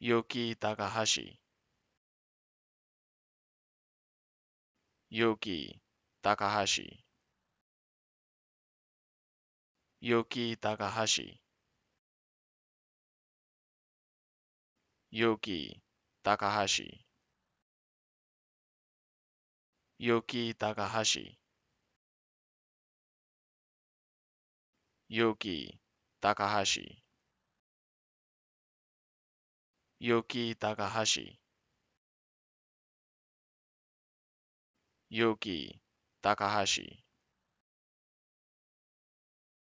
Yoki Takahashi Yoki Takahashi Yoki Takahashi Yoki Takahashi Yoki Takahashi Yoki Takahashi Yuki Takahashi Yuki Takahashi